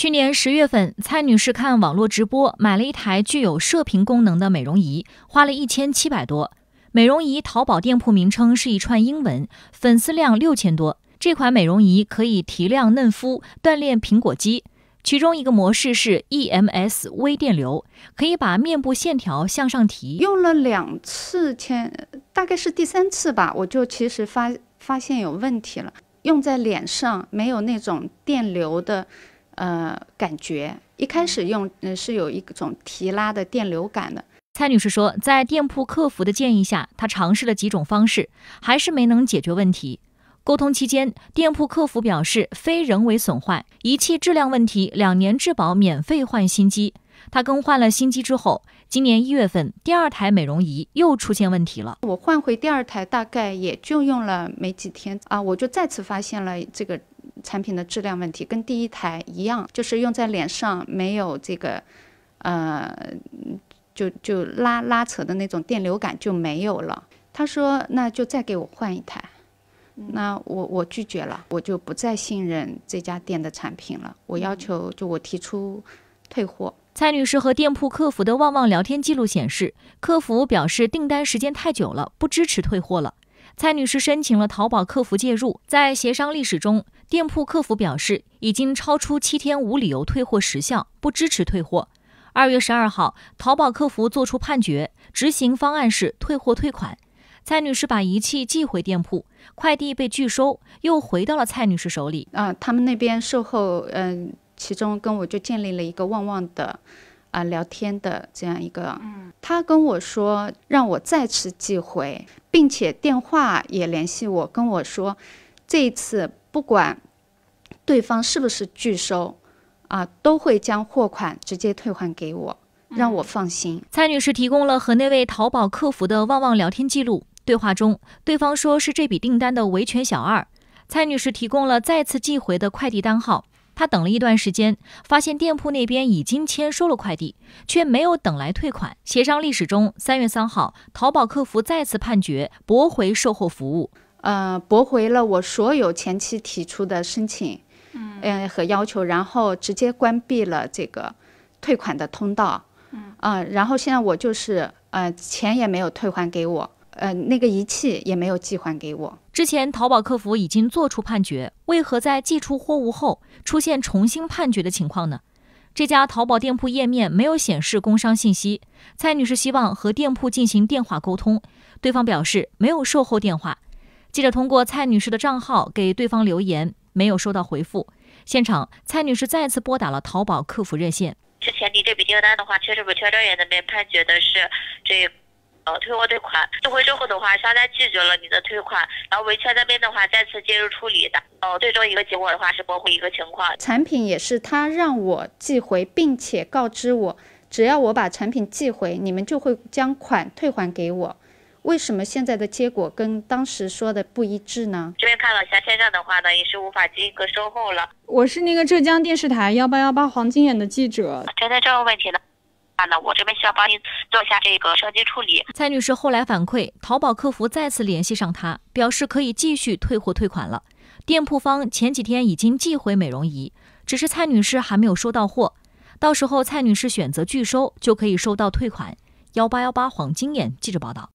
去年十月份，蔡女士看网络直播，买了一台具有射频功能的美容仪，花了一千七百多。美容仪淘宝店铺名称是一串英文，粉丝量六千多。这款美容仪可以提亮嫩肤、锻炼苹果肌，其中一个模式是 EMS 微电流，可以把面部线条向上提。用了两次，前大概是第三次吧，我就其实发发现有问题了，用在脸上没有那种电流的。呃，感觉一开始用，嗯，是有一种提拉的电流感的。蔡女士说，在店铺客服的建议下，她尝试了几种方式，还是没能解决问题。沟通期间，店铺客服表示非人为损坏，仪器质量问题，两年质保，免费换新机。她更换了新机之后，今年一月份，第二台美容仪又出现问题了。我换回第二台，大概也就用了没几天啊，我就再次发现了这个。产品的质量问题跟第一台一样，就是用在脸上没有这个，呃，就就拉拉扯的那种电流感就没有了。他说那就再给我换一台，那我我拒绝了，我就不再信任这家店的产品了。我要求就我提出退货。蔡女士和店铺客服的旺旺聊天记录显示，客服表示订单时间太久了，不支持退货了。蔡女士申请了淘宝客服介入，在协商历史中。店铺客服表示，已经超出七天无理由退货时效，不支持退货。二月十二号，淘宝客服作出判决，执行方案是退货退款。蔡女士把仪器寄回店铺，快递被拒收，又回到了蔡女士手里。啊，他们那边售后，嗯，其中跟我就建立了一个旺旺的，啊，聊天的这样一个，嗯，他跟我说让我再次寄回，并且电话也联系我，跟我说，这一次。不管对方是不是拒收，啊，都会将货款直接退还给我，让我放心。蔡女士提供了和那位淘宝客服的旺旺聊天记录，对话中对方说是这笔订单的维权小二。蔡女士提供了再次寄回的快递单号，她等了一段时间，发现店铺那边已经签收了快递，却没有等来退款。协商历史中，三月三号，淘宝客服再次判决驳回售后服务。呃，驳回了我所有前期提出的申请，嗯，和要求，然后直接关闭了这个退款的通道，嗯，啊，然后现在我就是，呃，钱也没有退还给我，呃，那个仪器也没有寄还给我。之前淘宝客服已经做出判决，为何在寄出货物后出现重新判决的情况呢？这家淘宝店铺页面没有显示工商信息，蔡女士希望和店铺进行电话沟通，对方表示没有售后电话。记者通过蔡女士的账号给对方留言，没有收到回复。现场，蔡女士再次拨打了淘宝客服热线。之前你这笔订单的话，确实维权专员那边判决的是这呃退货退款，退回之后的话，商家拒绝了你的退款，然后维权那边的话再次介入处理的。哦，最终一个结果的话是驳回一个情况。产品也是他让我寄回，并且告知我，只要我把产品寄回，你们就会将款退还给我。为什么现在的结果跟当时说的不一致呢？这边看了下，现在的话呢，也是无法进行个售后了。我是那个浙江电视台幺八幺八黄金眼的记者。针对这个问题呢，啊，那我这边需要帮您做一下这个升级处理。蔡女士后来反馈，淘宝客服再次联系上她，表示可以继续退货退款了。店铺方前几天已经寄回美容仪，只是蔡女士还没有收到货。到时候蔡女士选择拒收，就可以收到退款。幺八幺八黄金眼记者报道。